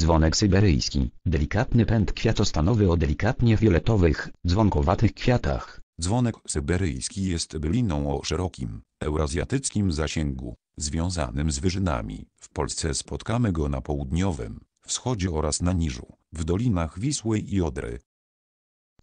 dzwonek syberyjski, delikatny pęd kwiatostanowy o delikatnie fioletowych, dzwonkowatych kwiatach. Dzwonek syberyjski jest byliną o szerokim, eurazjatyckim zasięgu, związanym z wyżynami. W Polsce spotkamy go na południowym, wschodzie oraz na Niżu, w dolinach Wisły i Odry.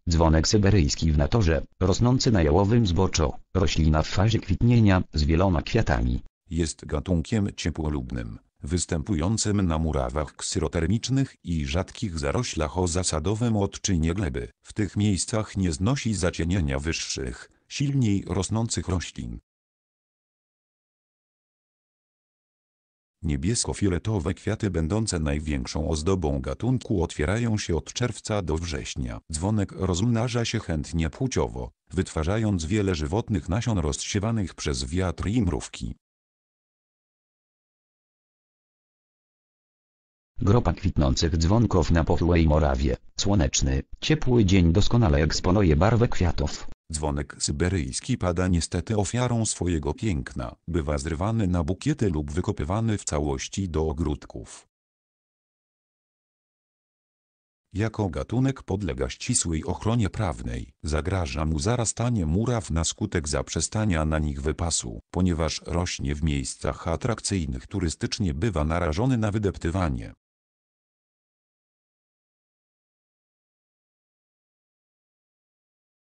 Dzwonek syberyjski w naturze, rosnący na jałowym zboczu, roślina w fazie kwitnienia, z wieloma kwiatami, jest gatunkiem ciepłolubnym, występującym na murawach ksyrotermicznych i rzadkich zaroślach o zasadowym odczynie gleby. W tych miejscach nie znosi zacienienia wyższych, silniej rosnących roślin. Niebiesko-fioletowe kwiaty będące największą ozdobą gatunku otwierają się od czerwca do września. Dzwonek rozmnaża się chętnie płciowo, wytwarzając wiele żywotnych nasion rozsiewanych przez wiatr i mrówki. Gropa kwitnących dzwonków na pochłej morawie. Słoneczny, ciepły dzień doskonale eksponuje barwę kwiatów. Dzwonek syberyjski pada niestety ofiarą swojego piękna, bywa zrywany na bukiety lub wykopywany w całości do ogródków. Jako gatunek podlega ścisłej ochronie prawnej, zagraża mu zarastanie muraw na skutek zaprzestania na nich wypasu, ponieważ rośnie w miejscach atrakcyjnych turystycznie bywa narażony na wydeptywanie.